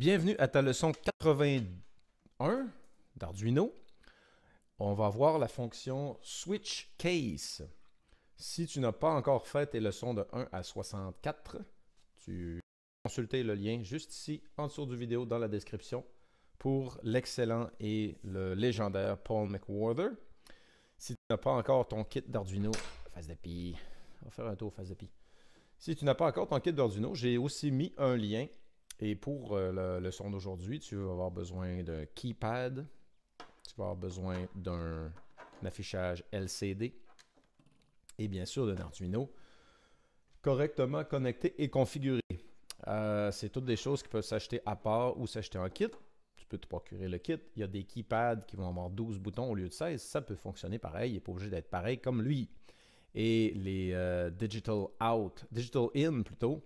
Bienvenue à ta leçon 81 d'Arduino. On va voir la fonction switch case. Si tu n'as pas encore fait tes leçons de 1 à 64, tu consulter le lien juste ici en dessous du vidéo dans la description pour l'excellent et le légendaire Paul McWhorter. Si tu n'as pas encore ton kit d'Arduino, face de on va faire un tour face de Si tu n'as pas encore ton kit d'Arduino, j'ai aussi mis un lien et pour euh, le son d'aujourd'hui, tu vas avoir besoin d'un keypad. Tu vas avoir besoin d'un affichage LCD. Et bien sûr, d'un Arduino correctement connecté et configuré. Euh, c'est toutes des choses qui peuvent s'acheter à part ou s'acheter en kit. Tu peux te procurer le kit. Il y a des keypads qui vont avoir 12 boutons au lieu de 16. Ça peut fonctionner pareil. Il n'est pas obligé d'être pareil comme lui. Et les euh, digital out, digital in plutôt,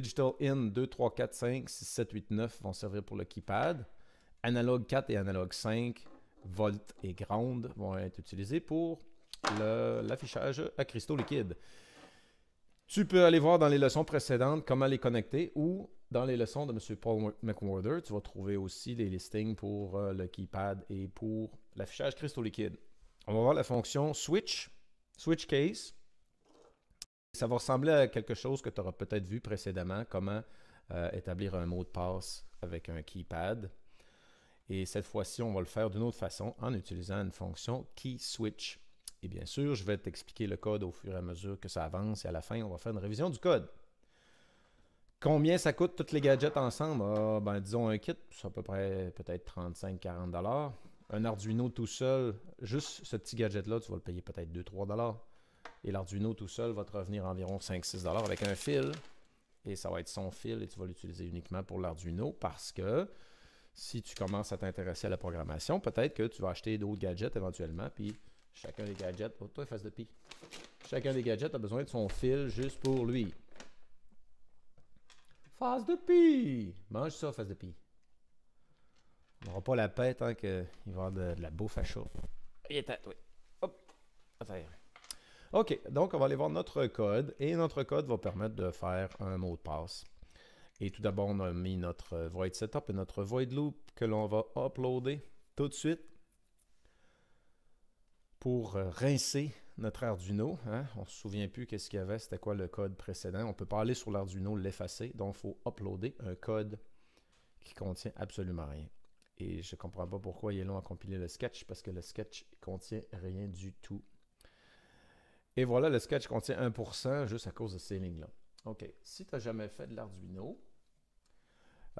Digital in 2, 3, 4, 5, 6, 7, 8, 9 vont servir pour le keypad. Analog 4 et analog 5, volt et ground vont être utilisés pour l'affichage à cristaux liquides. Tu peux aller voir dans les leçons précédentes comment les connecter ou dans les leçons de M. Paul McWhorter, tu vas trouver aussi les listings pour euh, le keypad et pour l'affichage cristaux liquides. On va voir la fonction switch, switch case. Ça va ressembler à quelque chose que tu auras peut-être vu précédemment, comment euh, établir un mot de passe avec un keypad. Et cette fois-ci, on va le faire d'une autre façon en utilisant une fonction key-switch. Et bien sûr, je vais t'expliquer le code au fur et à mesure que ça avance et à la fin, on va faire une révision du code. Combien ça coûte tous les gadgets ensemble? Ah, ben, disons un kit, c'est à peu près peut-être 35-40 Un Arduino tout seul, juste ce petit gadget-là, tu vas le payer peut-être 2-3 et l'Arduino tout seul va te revenir environ 5-6 avec un fil. Et ça va être son fil et tu vas l'utiliser uniquement pour l'Arduino parce que si tu commences à t'intéresser à la programmation, peut-être que tu vas acheter d'autres gadgets éventuellement. Puis chacun des gadgets, oh, toi, face de Pi! Chacun des gadgets a besoin de son fil juste pour lui. Face de Pi! Mange ça, face de Pi! On n'aura pas la paix tant hein, qu'il va y avoir de, la bouffe à chaud. Il est ça Hop! OK, donc on va aller voir notre code et notre code va permettre de faire un mot de passe. Et tout d'abord, on a mis notre void setup et notre void loop que l'on va uploader tout de suite pour rincer notre Arduino. Hein. On ne se souvient plus qu'est-ce qu'il y avait, c'était quoi le code précédent. On ne peut pas aller sur l'Arduino l'effacer, donc il faut uploader un code qui contient absolument rien. Et je ne comprends pas pourquoi il est long à compiler le sketch, parce que le sketch contient rien du tout. Et voilà, le sketch contient 1% juste à cause de ces lignes-là. OK. Si tu n'as jamais fait de l'Arduino,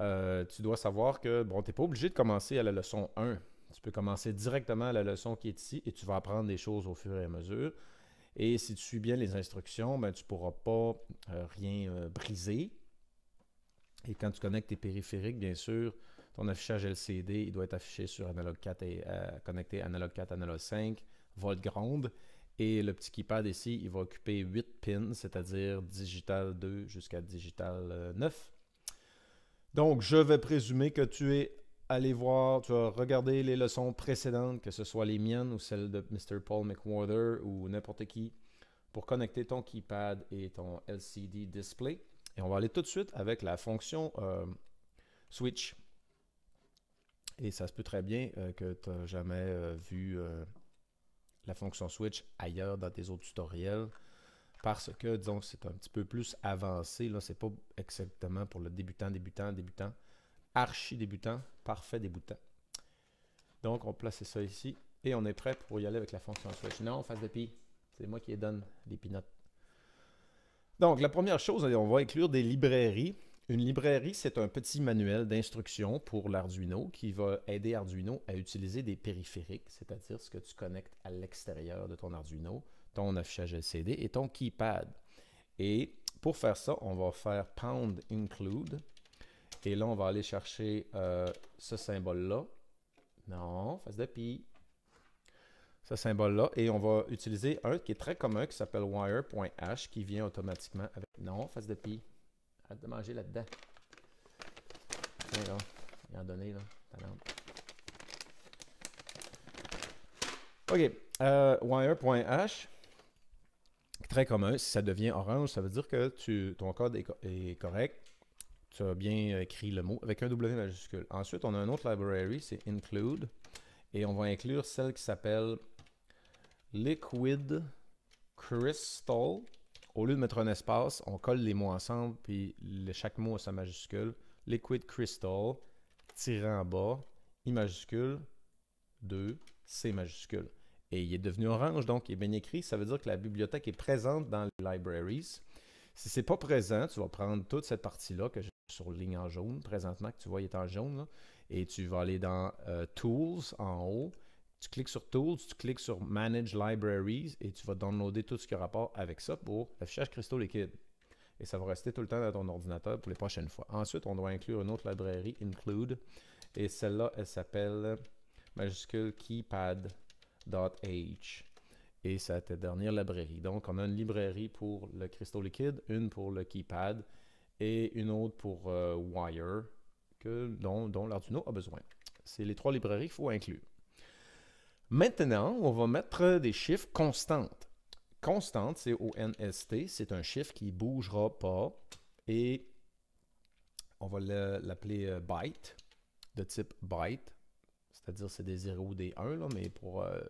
euh, tu dois savoir que, bon, tu n'es pas obligé de commencer à la leçon 1. Tu peux commencer directement à la leçon qui est ici et tu vas apprendre des choses au fur et à mesure. Et si tu suis bien les instructions, ben, tu ne pourras pas euh, rien euh, briser. Et quand tu connectes tes périphériques, bien sûr, ton affichage LCD, il doit être affiché sur Analog 4 et connecté Analog 4, Analog 5, volt ground. Et le petit keypad ici, il va occuper 8 pins, c'est-à-dire digital 2 jusqu'à digital 9. Euh, Donc, je vais présumer que tu es allé voir, tu as regardé les leçons précédentes, que ce soit les miennes ou celles de Mr. Paul McWhorter ou n'importe qui, pour connecter ton keypad et ton LCD display. Et on va aller tout de suite avec la fonction euh, switch. Et ça se peut très bien euh, que tu n'as jamais vu la fonction switch ailleurs dans tes autres tutoriels parce que, disons, c'est un petit peu plus avancé. Là, c'est pas exactement pour le débutant, débutant, débutant, archi débutant, parfait débutant. Donc, on place ça ici et on est prêt pour y aller avec la fonction switch. Non, face de pi, c'est moi qui ai donne les pinottes. Donc, la première chose, on va inclure des librairies. Une librairie, c'est un petit manuel d'instruction pour l'Arduino qui va aider Arduino à utiliser des périphériques, c'est-à-dire ce que tu connectes à l'extérieur de ton Arduino, ton affichage LCD et ton keypad. Et pour faire ça, on va faire pound include. Et là, on va aller chercher euh, ce symbole-là. Non, face de pi. Ce symbole-là. Et on va utiliser un qui est très commun qui s'appelle wire.h qui vient automatiquement avec. Non, face de pi à de manger là-dedans. Tiens, là. Il en donné, là. OK. Euh, wire.h, très commun. Si ça devient orange, ça veut dire que tu, ton code est, correct. Tu as bien écrit le mot avec un W majuscule. Ensuite, on a un autre library, c'est include. Et on va inclure celle qui s'appelle liquid crystal au lieu de mettre un espace, on colle les mots ensemble, puis chaque mot a sa majuscule. Liquid Crystal, tirant en bas, I majuscule, 2, C majuscule. Et il est devenu orange, donc il est bien écrit. Ça veut dire que la bibliothèque est présente dans les libraries. Si c'est pas présent, tu vas prendre toute cette partie-là que j'ai sur ligne en jaune, présentement, que tu vois, il est en jaune. et tu vas aller dans euh, Tools en haut tu cliques sur Tools, tu cliques sur Manage Libraries et tu vas downloader tout ce qui a rapport avec ça pour l'affichage cristaux liquide. Et ça va rester tout le temps dans ton ordinateur pour les prochaines fois. Ensuite, on doit inclure une autre librairie, Include. Et celle-là, elle s'appelle majuscule keypad.h. Et c'est ta dernière librairie. Donc, on a une librairie pour le cristaux liquide, une pour le keypad et une autre pour euh, Wire, que, dont, dont l'Arduino a besoin. C'est les trois librairies qu'il faut inclure. Maintenant, on va mettre des chiffres constantes. Constante, c'est o c'est un chiffre qui ne bougera pas et on va l'appeler euh, byte, de type byte, c'est-à-dire c'est des 0 ou des 1, mais pour euh,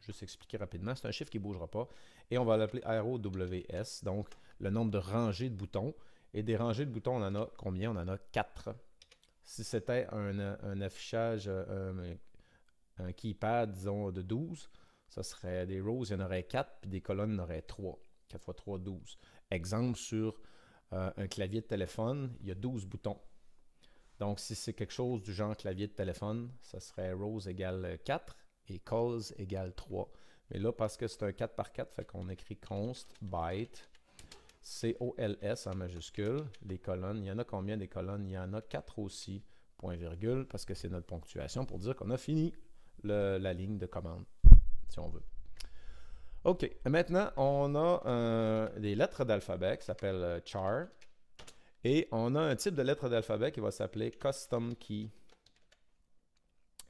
juste expliquer rapidement, c'est un chiffre qui ne bougera pas et on va l'appeler ROWS, donc le nombre de rangées de boutons. Et des rangées de boutons, on en a combien? On en a 4. Si c'était un, affichage, euh, un keypad, disons, de 12, ça serait des rows, il y en aurait 4, puis des colonnes, il y en aurait 3. 4 x 3, 12. Exemple sur euh, un clavier de téléphone, il y a 12 boutons. Donc, si c'est quelque chose du genre clavier de téléphone, ça serait rows égale 4 et calls égale 3. Mais là, parce que c'est un 4 par 4, fait qu'on écrit const byte C-O-L-S en majuscule, les colonnes. Il y en a combien des colonnes? Il y en a 4 aussi, point virgule, parce que c'est notre ponctuation pour dire qu'on a fini la ligne de commande, si on veut. OK. Maintenant, on a euh, des lettres d'alphabet qui s'appellent euh, char. Et on a un type de lettre d'alphabet qui va s'appeler custom key,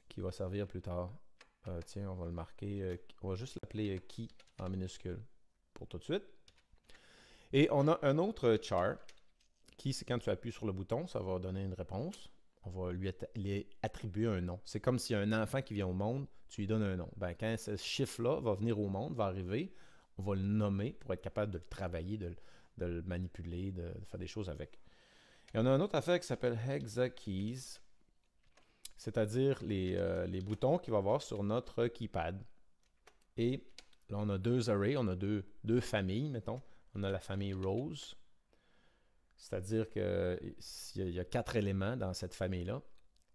qui va servir plus tard. Euh, tiens, on va le marquer. on va juste l'appeler key en minuscule pour tout de suite. Et on a un autre char qui, c'est quand tu appuies sur le bouton, ça va donner une réponse on va lui, attribuer un nom. C'est comme si un enfant qui vient au monde, tu lui donnes un nom. Ben, quand ce chiffre-là va venir au monde, va arriver, on va le nommer pour être capable de le travailler, de, le manipuler, de, faire des choses avec. Et on a un autre affaire qui s'appelle Keys, c'est-à-dire euh, les, boutons qu'il va avoir sur notre keypad. Et là, on a deux arrays, on a deux, deux familles, mettons. On a la famille Rose, c'est-à-dire qu'il euh, y a quatre éléments dans cette famille-là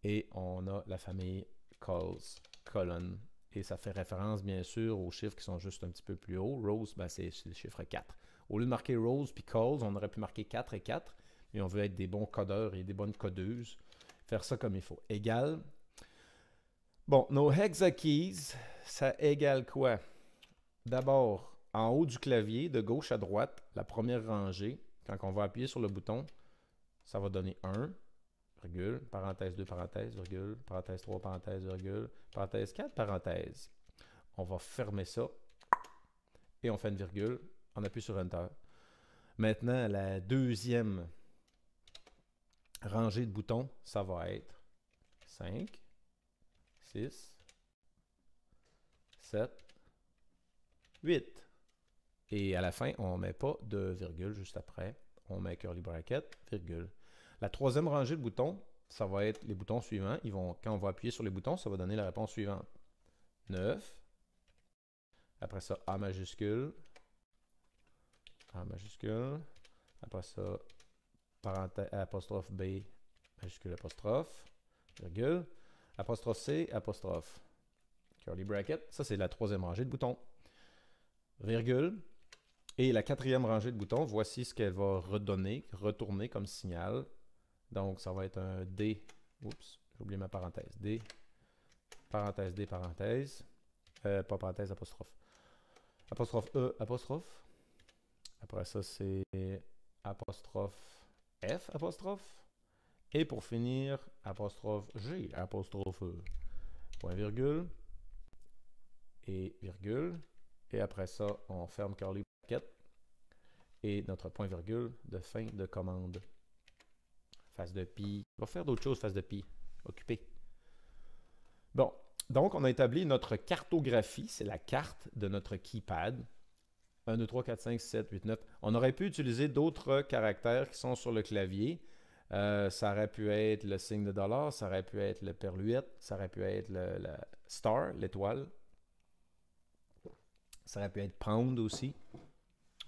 et on a la famille calls, colon ». Et ça fait référence, bien sûr, aux chiffres qui sont juste un petit peu plus hauts. Rose, ben, c'est le chiffre 4. Au lieu de marquer Rose puis calls, on aurait pu marquer 4 et 4, mais on veut être des bons codeurs et des bonnes codeuses. Faire ça comme il faut. Égal. Bon, nos hexa-keys, ça égale quoi? D'abord, en haut du clavier, de gauche à droite, la première rangée, quand on va appuyer sur le bouton, ça va donner 1, virgule, parenthèse 2, parenthèse, virgule, parenthèse 3, parenthèse, virgule, parenthèse 4, parenthèse. On va fermer ça et on fait une virgule, on appuie sur Enter. Maintenant, la deuxième rangée de boutons, ça va être 5, 6, 7, 8. Et à la fin, on ne met pas de virgule juste après. On met curly bracket, virgule. La troisième rangée de boutons, ça va être les boutons suivants. Ils vont, quand on va appuyer sur les boutons, ça va donner la réponse suivante. 9. Après ça, A majuscule. A majuscule. Après ça, apostrophe B majuscule apostrophe, virgule, apostrophe C, apostrophe, curly bracket. Ça, c'est la troisième rangée de boutons. Virgule. Et la quatrième rangée de boutons, voici ce qu'elle va redonner, retourner comme signal. Donc, ça va être un D. Oups, j'ai oublié ma parenthèse. D, parenthèse, D, parenthèse. Euh, pas parenthèse, apostrophe. Apostrophe E, apostrophe. Après ça, c'est apostrophe F, apostrophe. Et pour finir, apostrophe G, apostrophe e. Point virgule. Et virgule. Et après ça, on ferme curly et notre point virgule de fin de commande. face de pi. On va faire d'autres choses, face de pi. Occupé. Bon, donc on a établi notre cartographie, c'est la carte de notre keypad. 1, 2, 3, 4, 5, 7, 8, 9. On aurait pu utiliser d'autres caractères qui sont sur le clavier. Euh, ça aurait pu être le signe de dollar, ça aurait pu être le perluette, ça aurait pu être le, la star, l'étoile. Ça aurait pu être pound aussi.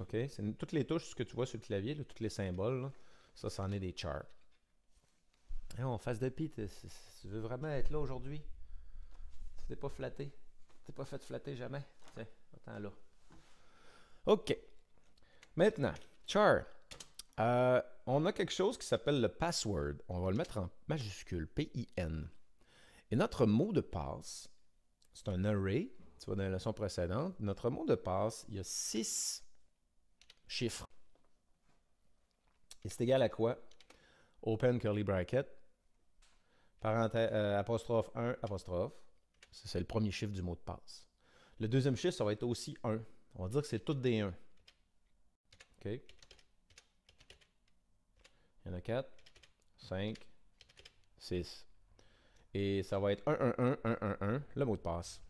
C'est toutes les touches que tu vois sur le clavier, là, tous les symboles. ça, c'en est des charts. Et on face de Pete, euh, tu veux vraiment être là aujourd'hui? Tu n'es pas flatté. Tu n'es pas fait flatter jamais. Tiens, attends là. OK. Maintenant, char, euh, on a quelque chose qui s'appelle le password. On va le mettre en majuscule, P-I-N. Et notre mot de passe, c'est un array. Tu vois dans la leçon précédente, notre mot de passe, il y a six chiffre. Et c'est égal à quoi? Open curly bracket, parenthèse, euh, apostrophe 1, apostrophe. C'est le premier chiffre du mot de passe. Le deuxième chiffre, ça va être aussi 1. On va dire que c'est toutes des 1. OK? Il y en a 4, 5, 6. Et ça va être 1, 1, 1, 1, 1, 1, le mot de passe.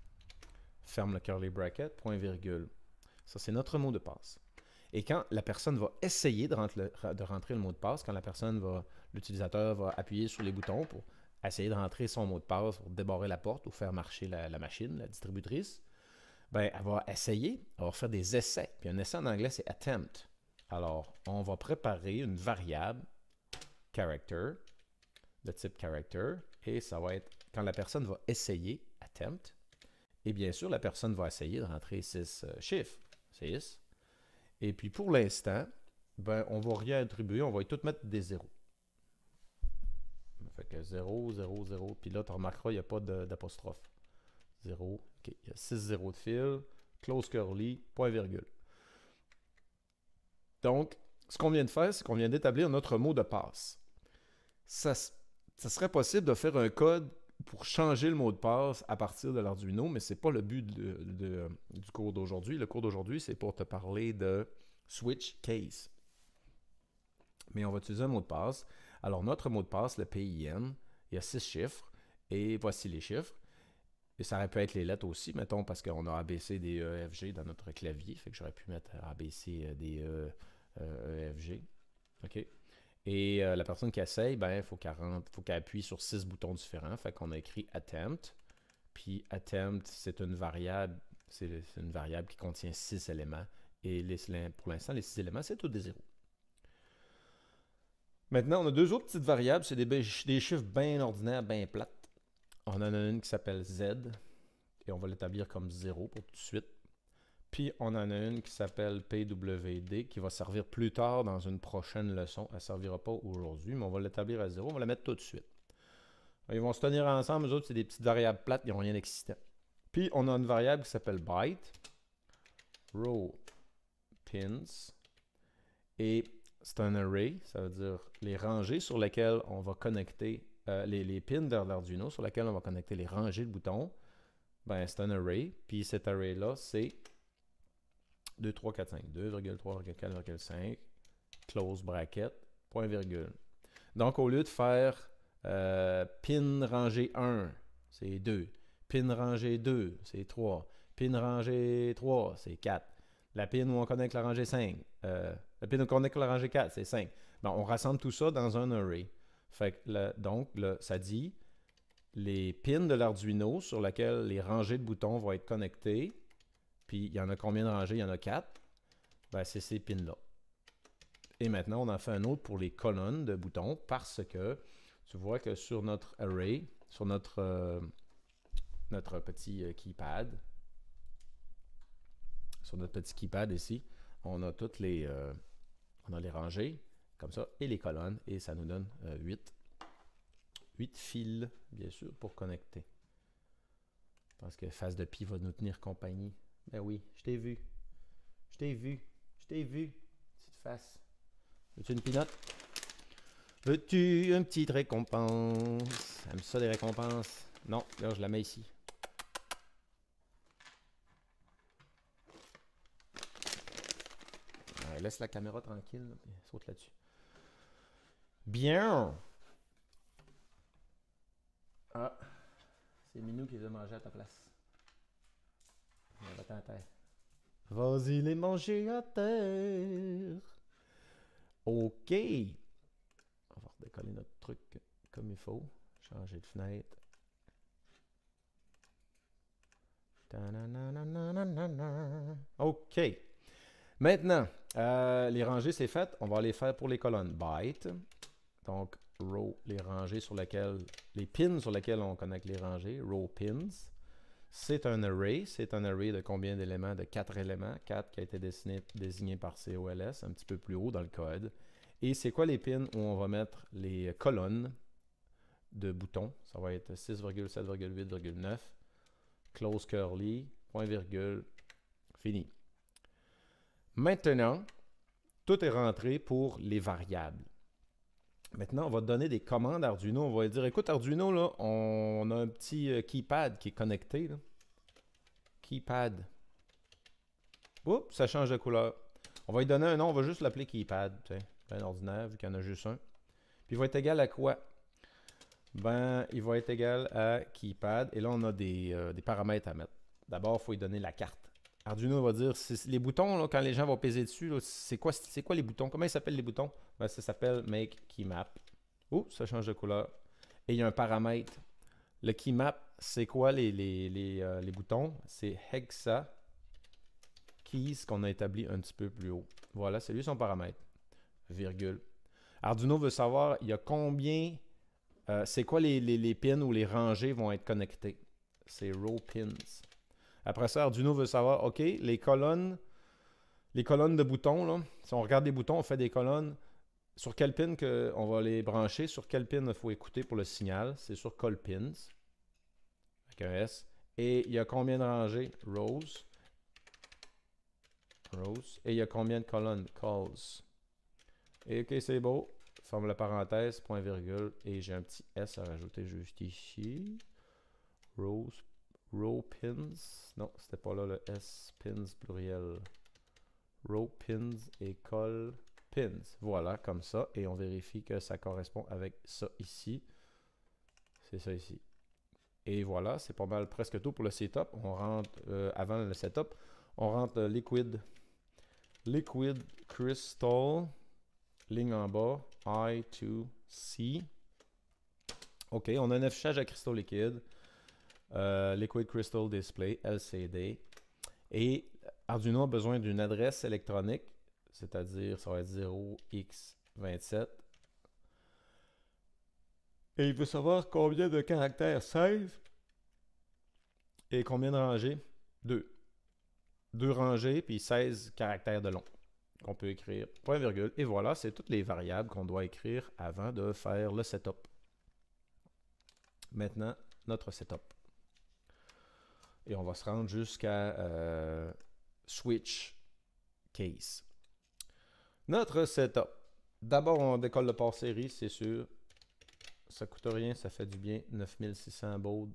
Ferme le curly bracket, point virgule. Ça, c'est notre mot de passe. Et quand la personne va essayer de, rentrer le mot de passe, quand la personne l'utilisateur va appuyer sur les boutons pour essayer de rentrer son mot de passe, pour débarrer la porte ou faire marcher la, machine, la distributrice, ben, elle va essayer, elle va faire des essais. Puis un essai en anglais, c'est attempt. Alors, on va préparer une variable character, de type character, et ça va être quand la personne va essayer, attempt, et bien sûr, la personne va essayer de rentrer six euh, chiffres. 6, et puis pour l'instant, ben, on va rien attribuer, on va tout mettre des zéros. Fait que 0, 0, 0. Puis là, tu remarqueras, il n'y a pas d'apostrophe. 0, OK. Il y a 6 zéros de fil, close curly, point virgule. Donc, ce qu'on vient de faire, c'est qu'on vient d'établir notre mot de passe. ça serait possible de faire un code pour changer le mot de passe à partir de l'Arduino, mais ce n'est pas le but du cours d'aujourd'hui. Le cours d'aujourd'hui, c'est pour te parler de switch case. Mais on va utiliser un mot de passe. Alors, notre mot de passe, le PIN, il y a six chiffres, et voici les chiffres. Et ça aurait pu être les lettres aussi, mettons, parce qu'on a ABC, des dans notre clavier. Fait que j'aurais pu mettre ABC, des euh, e OK? Et euh, la personne qui essaye, ben, il faut qu'elle appuie sur six boutons différents. Fait qu'on a écrit attempt. Puis attempt, c'est une variable, c'est une variable qui contient six éléments. Et pour l'instant, les six éléments, c'est tous des zéros. Maintenant, on a deux autres petites variables. C'est des, des, chiffres bien ordinaires, bien plates. On en a une qui s'appelle Z. Et on va l'établir comme zéro pour tout de suite on en a une qui s'appelle PWD qui va servir plus tard dans une prochaine leçon. Elle ne servira pas aujourd'hui, mais on va l'établir à zéro. On va la mettre tout de suite. Ils vont se tenir ensemble. Eux autres, c'est des petites variables plates. Ils n'ont rien d'excitant. Puis on a une variable qui s'appelle byte. Row pins. Et c'est un array. Ça veut dire les rangées sur lesquelles on va connecter euh, les, les, pins l'Arduino sur lesquelles on va connecter les rangées de boutons. Ben, c'est un array. Puis cet array-là, c'est 2, 3, 4, 5. 2,3, 5, Close bracket. Point virgule. Donc, au lieu de faire euh, pin rangée 1, c'est 2. Pin rangée 2, c'est 3. Pin rangée 3, c'est 4. La pin où on connecte la rangée 5. Euh, la pin où on connecte la rangée 4, c'est 5. Bon, on rassemble tout ça dans un array. Fait donc, le, ça dit les pins de l'Arduino sur lesquels les rangées de boutons vont être connectées puis il y en a combien de rangées? Il y en a quatre. Ben, c'est ces pins-là. Et maintenant, on en fait un autre pour les colonnes de boutons parce que tu vois que sur notre array, sur notre, euh, notre petit euh, keypad, sur notre petit keypad ici, on a toutes les, euh, on a les rangées comme ça et les colonnes et ça nous donne 8. 8 fils, bien sûr, pour connecter. Parce que face de pi va nous tenir compagnie. Ben oui, je t'ai vu. Je t'ai vu. Je t'ai vu. Petite face. Veux-tu une pinote? Veux-tu une petite récompense? Aime ça des récompenses? Non, là je la mets ici. Euh, laisse la caméra tranquille, saute là-dessus. Bien! Ah, c'est Minou qui veut manger à ta place. Vas-y les manger à terre. OK. On va redécoller notre truc comme il faut. Changer de fenêtre. OK. Maintenant, euh, les rangées, c'est fait. On va les faire pour les colonnes. Byte. Donc, les rangées sur lesquelles, les pins sur lesquelles on connecte les rangées. Row pins. C'est un array. C'est un array de combien d'éléments? De 4 éléments. 4 qui a été désigné par COLS un petit peu plus haut dans le code. Et c'est quoi les pins où on va mettre les colonnes de boutons? Ça va être 6,7,8,9, close curly, point virgule, fini. Maintenant, tout est rentré pour les variables. Maintenant, on va donner des commandes Arduino. On va dire écoute, Arduino, là, on a un petit euh, keypad qui est connecté. Keypad. Oups, ça change de couleur. On va lui donner un nom, on va juste l'appeler keypad. un ordinaire, vu qu'il y en a juste un. Puis il va être égal à quoi Ben, il va être égal à keypad. Et là, on a des, euh, des paramètres à mettre. D'abord, il faut lui donner la carte. Arduino va dire les boutons, quand les gens vont peser dessus, c'est quoi, c'est quoi les boutons Comment ils s'appellent les boutons ben, Ça s'appelle Make Keymap. Oh, ça change de couleur. Et il y a un paramètre. Le Keymap, c'est quoi les, euh, les, boutons C'est Hexa Keys qu'on a établi un petit peu plus haut. Voilà, c'est lui son paramètre. Virgule. Arduino veut savoir il y a combien, euh, c'est quoi les, pins ou les rangées vont être connectées. C'est row pins. Après ça, Arduino veut savoir, OK, les colonnes, les colonnes de boutons, là, si on regarde des boutons, on fait des colonnes. Sur quel pin que on va les brancher? Sur quel pin il faut écouter pour le signal? C'est sur call pins. Avec un S. Et il y a combien de rangées? Rows. Rows. Et il y a combien de colonnes? Calls. Et OK, c'est beau. Ferme la parenthèse, point virgule. Et j'ai un petit S à rajouter juste ici. Rows row pins. Non, c'était pas là le S pins pluriel. Row pins et pins. Voilà, comme ça. Et on vérifie que ça correspond avec ça ici. C'est ça ici. Et voilà, c'est pas mal presque tout pour le setup. On rentre, euh, avant le setup, on rentre euh, liquid, liquid crystal, ligne en bas, I to C. OK, on a un affichage à cristaux liquides. Euh, liquid Crystal Display, LCD. Et Arduino a besoin d'une adresse électronique, c'est-à-dire ça va être 0x27. Et il veut savoir combien de caractères 16 et combien de rangées 2. 2 rangées puis 16 caractères de long qu'on peut écrire. Point virgule. Et voilà, c'est toutes les variables qu'on doit écrire avant de faire le setup. Maintenant, notre setup et on va se rendre jusqu'à euh, Switch Case. Notre setup. D'abord, on décolle le port série, c'est sûr. Ça coûte rien, ça fait du bien. 9600 baud.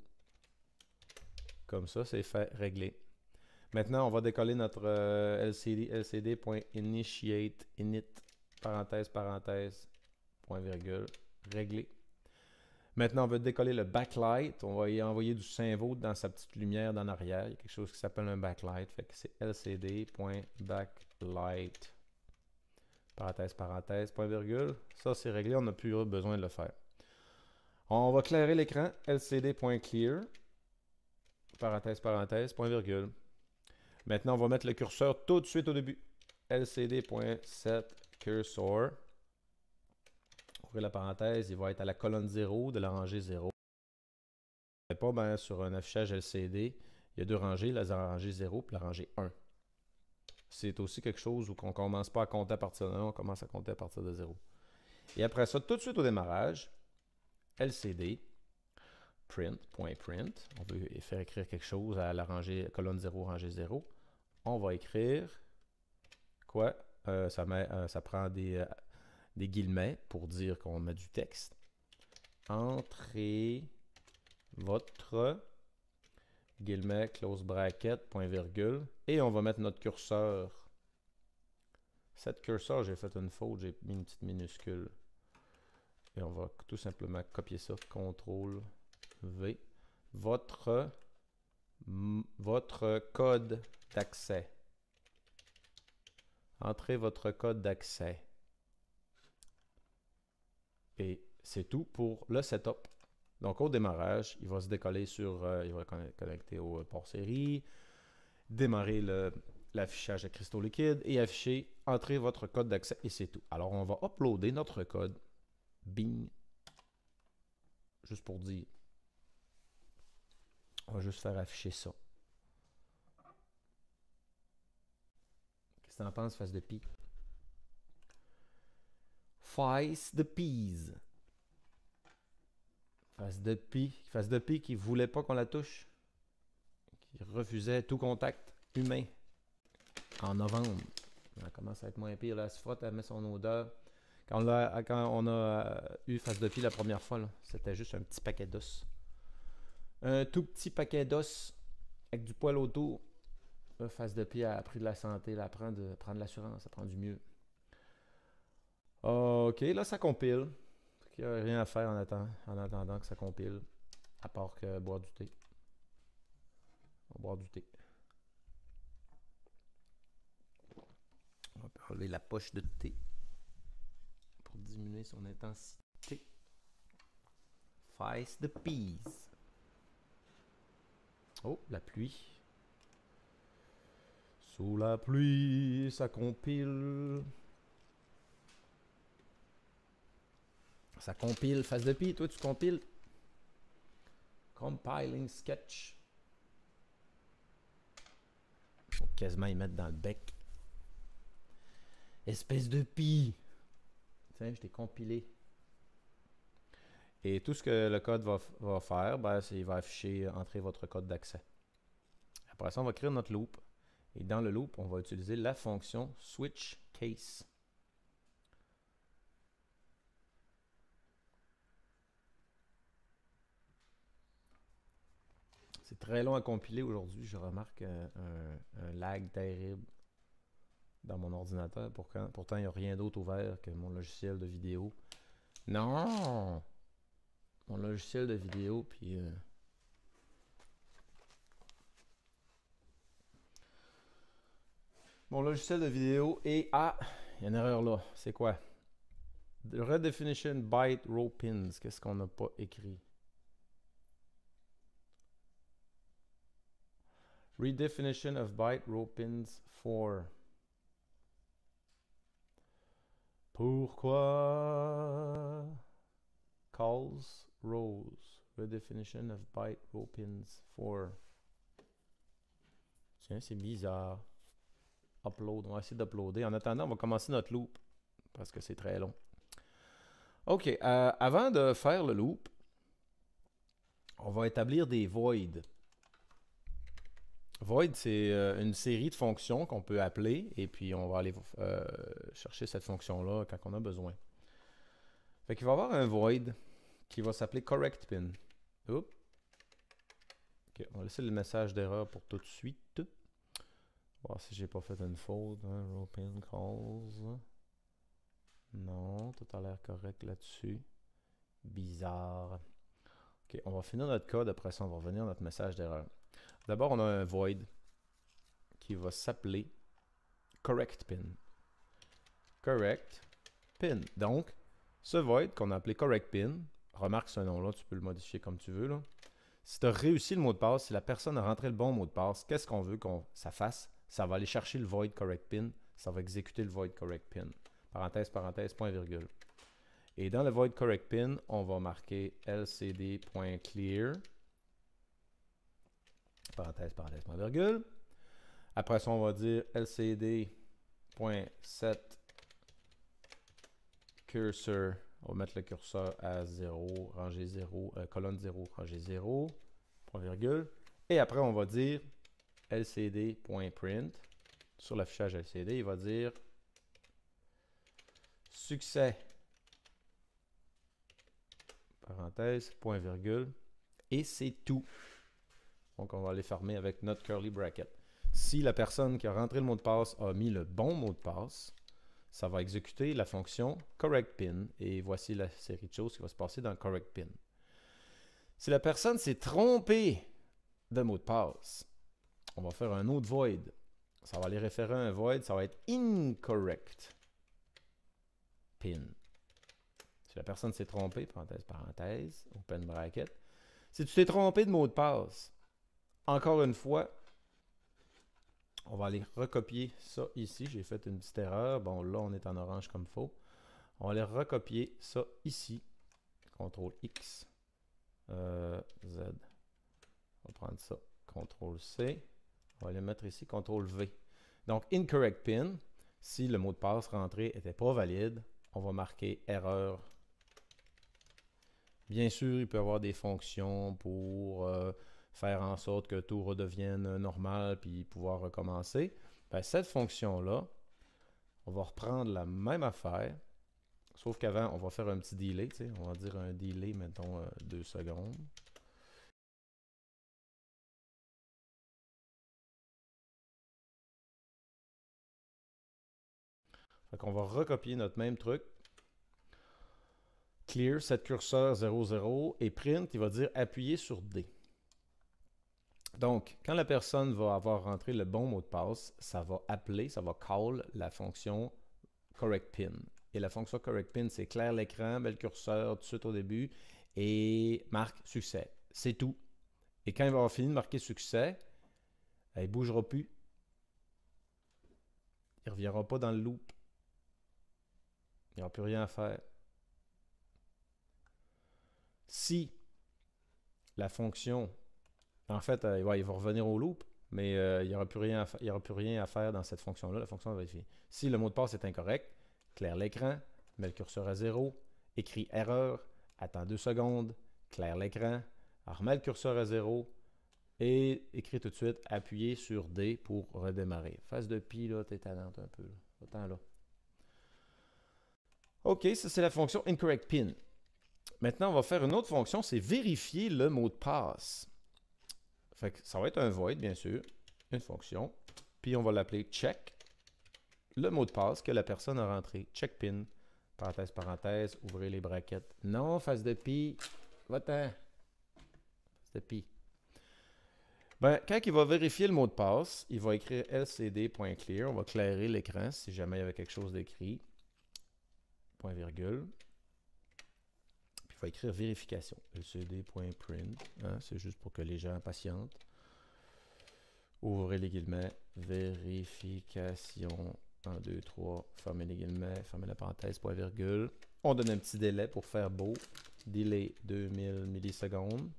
Comme ça, c'est fait, réglé. Maintenant, on va décoller notre euh, lcd LCD, LCD.initiate, init, parenthèse, parenthèse, point virgule, réglé. Maintenant, on veut décoller le backlight. On va y envoyer du symbole dans sa petite lumière dans arrière. Il y a quelque chose qui s'appelle un backlight. Fait que c'est lcd.backlight. Parenthèse, parenthèse, point virgule. Ça, c'est réglé. On n'a plus besoin de le faire. On va clairer l'écran. lcd.clear. Parenthèse, parenthèse, point virgule. Maintenant, on va mettre le curseur tout de suite au début. LCD.setcursor. cursor la parenthèse, il va être à la colonne 0 de la rangée 0. Pas sur un affichage LCD, il y a deux rangées, la rangée 0 et la rangée 1. C'est aussi quelque chose où on ne commence pas à compter à partir de 1, on commence à compter à partir de 0. Et après ça, tout de suite au démarrage, LCD, print, point print. On veut faire écrire quelque chose à la rangée, colonne 0, rangée 0. On va écrire quoi? Euh, ça, euh, ça prend des, euh, des guillemets pour dire qu'on met du texte. Entrez votre guillemet, close bracket, point virgule. Et on va mettre notre curseur. Cette curseur, j'ai fait une faute, j'ai mis une petite minuscule. Et on va tout simplement copier ça. CTRL V. Votre, votre code d'accès. Entrez votre code d'accès. Et c'est tout pour le setup. Donc au démarrage, il va se décoller sur, euh, il va connecter au euh, port série, démarrer l'affichage à cristaux liquides et afficher, entrer votre code d'accès et c'est tout. Alors on va uploader notre code, bing, juste pour dire, on va juste faire afficher ça. Qu'est-ce que tu en penses, face de pi? Face DE Peas. Face de pie, Face de pie qui voulait pas qu'on la touche. Qui refusait tout contact humain. En novembre. Elle commence à être moins pire. Là. Elle se frotte, elle met son odeur. Quand on a, quand on a euh, eu face de pie la première fois, c'était juste un petit paquet d'os. Un tout petit paquet d'os avec du poil autour. Face de pied a pris de la santé. Elle prend de, prendre de l'assurance. Elle prend du mieux. OK, là, ça compile. Il n'y a rien à faire en, attendant, en attendant que ça compile, à part que boire du thé. On va boire du thé. On va enlever la poche de thé pour diminuer son intensité. Face the peas. Oh, la pluie. Sous la pluie, ça compile. ça compile face de pi. Toi, tu compiles. Compiling sketch. Faut quasiment y mettre dans le bec. Espèce de pi. Tiens, je t'ai compilé. Et tout ce que le code va, faire, ben, c'est qu'il va afficher entrer votre code d'accès. Après ça, on va créer notre loop. Et dans le loop, on va utiliser la fonction switch case. très long à compiler aujourd'hui. Je remarque euh, un, lag terrible dans mon ordinateur. pourtant, il n'y a rien d'autre ouvert que mon logiciel de vidéo. Non! Mon logiciel de vidéo, puis... Euh, mon logiciel de vidéo est Ah! Il y a une erreur là. C'est quoi? Redefinition byte row pins. Qu'est-ce qu'on n'a pas écrit? Redefinition of byte row pins 4. Pourquoi calls rows? Redefinition of byte row pins 4. Tiens, c'est bizarre. Upload. On va essayer d'uploader. En attendant, on va commencer notre loop parce que c'est très long. OK. Euh, avant de faire le loop, on va établir des voids. Void, c'est euh, une série de fonctions qu'on peut appeler et puis on va aller euh, chercher cette fonction-là quand on a besoin. Fait qu'il va y avoir un void qui va s'appeler correct pin. on va laisser le message d'erreur pour tout de suite. Voir si j'ai pas fait une faute. Hein, pin calls. Non, tout a l'air correct là-dessus. Bizarre. Ok, on va finir notre code. Après ça, on va revenir à notre message d'erreur. D'abord, on a un void qui va s'appeler correct pin. Correct pin. Donc, ce void qu'on a appelé correct pin, remarque ce nom-là, tu peux le modifier comme tu veux. Si tu as réussi le mot de passe, si la personne a rentré le bon mot de passe, qu'est-ce qu'on veut qu'on ça fasse? Ça va aller chercher le void correct pin, ça va exécuter le void correct pin. Parenthèse, parenthèse, point virgule. Et dans le void correct pin, on va marquer lcd.clear parenthèse, parenthèse, point virgule. Après ça, on va dire lcd.set cursor. On va mettre le curseur à 0, rangée 0, colonne 0, rangée 0, point virgule. Et après, on va dire lcd.print. Sur l'affichage LCD, il va dire succès, parenthèse, point virgule. Et c'est tout. Donc, on va les fermer avec notre curly bracket. Si la personne qui a rentré le mot de passe a mis le bon mot de passe, ça va exécuter la fonction correct pin. Et voici la série de choses qui va se passer dans correct pin. Si la personne s'est trompée de mot de passe, on va faire un autre void. Ça va aller référer à un void, ça va être incorrect pin. Si la personne s'est trompée, parenthèse, parenthèse, open bracket. Si tu t'es trompé de mot de passe, encore une fois, on va aller recopier ça ici. J'ai fait une petite erreur. Bon, là, on est en orange comme faux. On va aller recopier ça ici. CTRL X, euh, Z. On va prendre ça. CTRL C. On va le mettre ici. CTRL V. Donc, incorrect pin. Si le mot de passe rentré n'était pas valide, on va marquer erreur. Bien sûr, il peut y avoir des fonctions pour... Euh, faire en sorte que tout redevienne normal puis pouvoir recommencer. Ben, cette fonction-là, on va reprendre la même affaire, sauf qu'avant, on va faire un petit delay. On va dire un delay, mettons, euh, deux secondes. Fait on va recopier notre même truc. Clear, cette curseur 00 et print, il va dire appuyer sur D. Donc, quand la personne va avoir rentré le bon mot de passe, ça va appeler, ça va call la fonction correct pin. Et la fonction correct pin, c'est clair l'écran, bel curseur, tout de suite au début, et marque succès. C'est tout. Et quand il va avoir fini de marquer succès, eh, il ne bougera plus. Il ne reviendra pas dans le loop. Il n'y aura plus rien à faire. Si la fonction en fait, euh, il va revenir au loop, mais euh, il n'y aura, plus rien à plus rien à faire dans cette fonction-là. La fonction va vérifier. Si le mot de passe est incorrect, claire l'écran, mets le curseur à zéro, écris erreur, attends deux secondes, claire l'écran, remets le curseur à zéro et écris tout de suite appuyer sur D pour redémarrer. Face de pi, là, t'es talente un peu. Autant là. OK, ça c'est la fonction incorrect pin. Maintenant, on va faire une autre fonction, c'est vérifier le mot de passe. Fait que ça va être un void, bien sûr, une fonction, puis on va l'appeler check, le mot de passe que la personne a rentré, check pin, parenthèse, parenthèse, ouvrez les braquettes. Non, face de pi, va-t'en, face de pi. Ben, quand il va vérifier le mot de passe, il va écrire lcd.clear, on va clairer l'écran si jamais il y avait quelque chose d'écrit, point virgule, je vais écrire vérification. lcd.print. Hein, c'est juste pour que les gens patientent. Ouvrez les guillemets. Vérification. 1, 2, 3. Fermez les guillemets. Fermez la parenthèse. Point virgule. On donne un petit délai pour faire beau. Délai 2000 millisecondes.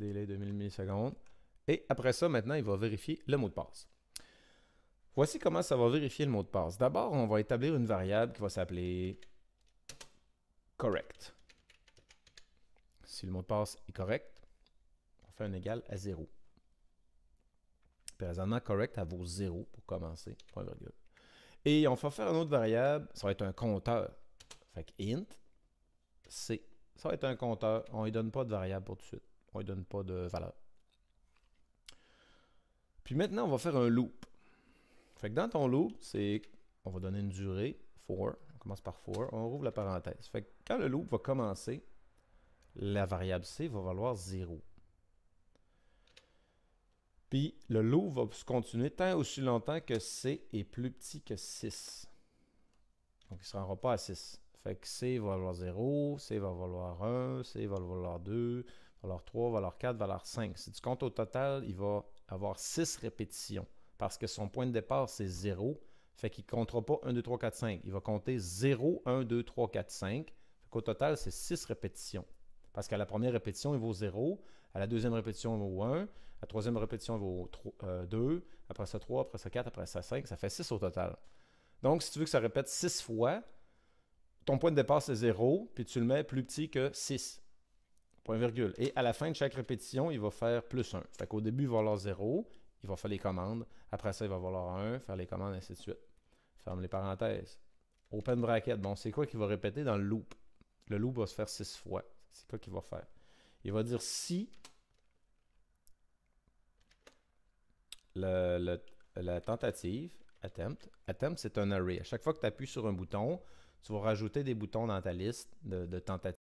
délai de 1000 millisecondes. Et après ça, maintenant, il va vérifier le mot de passe. Voici comment ça va vérifier le mot de passe. D'abord, on va établir une variable qui va s'appeler correct. Si le mot de passe est correct, on fait un égal à 0. Présentement, correct, à vaut 0 pour commencer, point virgule. Et on va faire une autre variable, ça va être un compteur. Fait que int, c. Ça va être un compteur, on ne lui donne pas de variable pour tout de suite. On ne donne pas de valeur. Puis maintenant, on va faire un loop. Fait que dans ton loop, c'est on va donner une durée, for, on commence par for, on rouvre la parenthèse. Fait que quand le loop va commencer, la variable c va valoir 0. Puis le loop va se continuer tant aussi longtemps que c est plus petit que 6. Donc il ne se rendra pas à 6. Fait que c va valoir 0, c va valoir 1, c va valoir 2, alors 3, valeur 4, valeur 5. Si tu comptes au total, il va avoir 6 répétitions parce que son point de départ, c'est 0. Fait qu'il ne comptera pas 1, 2, 3, 4, 5. Il va compter 0, 1, 2, 3, 4, 5. Fait qu'au total, c'est 6 répétitions. Parce qu'à la première répétition, il vaut 0. À la deuxième répétition, il vaut 1. À la troisième répétition, il vaut 2. Euh, Après ça, 3. Après ça, 4. Après ça, 5. Ça fait 6 au total. Donc, si tu veux que ça répète 6 fois, ton point de départ, c'est 0. Puis tu le mets plus petit que 6. Point virgule. Et à la fin de chaque répétition, il va faire plus 1. Fait qu'au début, il va avoir 0, il va faire les commandes. Après ça, il va avoir 1, faire les commandes, ainsi de suite. Ferme les parenthèses. Open bracket. Bon, c'est quoi qu'il va répéter dans le loop? Le loop va se faire 6 fois. C'est quoi qu'il va faire? Il va dire si la tentative, attempt, attempt c'est un array. À chaque fois que tu appuies sur un bouton, tu vas rajouter des boutons dans ta liste de tentatives.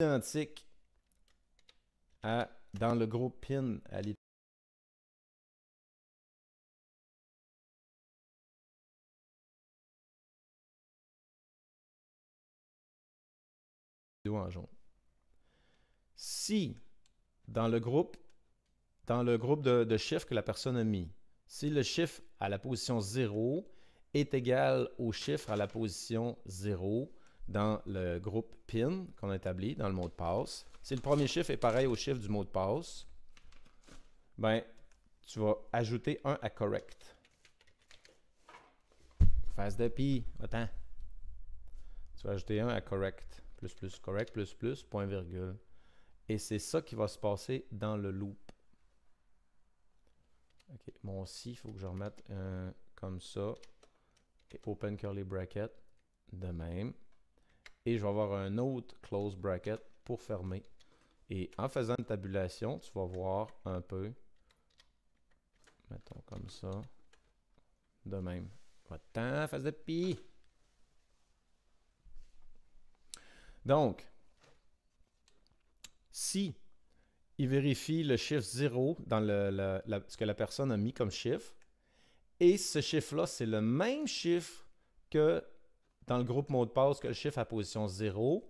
identique à, dans le groupe pin à Si dans le groupe, dans le groupe de, de, chiffres que la personne a mis, si le chiffre à la position 0 est égal au chiffre à la position 0, dans le groupe PIN qu'on a établi dans le mot de passe. Si le premier chiffre est pareil au chiffre du mot de passe, ben, tu vas ajouter un à correct. Face de pi, attends. Tu vas ajouter un à correct, plus plus correct, plus plus, point virgule. Et c'est ça qui va se passer dans le loop. OK, mon si, il faut que je remette un comme ça. Et open curly bracket, de même. Et je vais avoir un autre close bracket pour fermer. Et en faisant une tabulation, tu vas voir un peu, mettons comme ça, de même. Va-t'en, face de pi! Donc, si il vérifie le chiffre 0 dans le, ce que la personne a mis comme chiffre, et ce chiffre-là, c'est le même chiffre que dans le groupe mot de passe que le chiffre à position 0,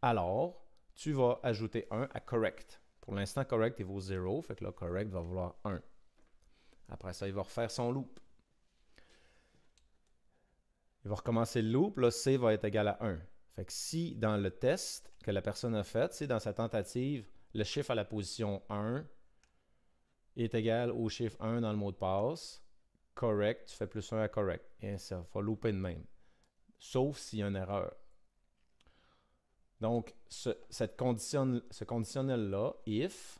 alors tu vas ajouter 1 à correct. Pour l'instant, correct, il vaut 0, fait que là, correct va vouloir 1. Après ça, il va refaire son loop. Il va recommencer le loop, là, C va être égal à 1. Fait que si dans le test que la personne a fait, c'est dans sa tentative, le chiffre à la position 1 est égal au chiffre 1 dans le mot de passe, correct, tu fais plus 1 à correct. Et ça va louper de même sauf s'il y a une erreur. Donc, ce, cette conditionnel-là, if,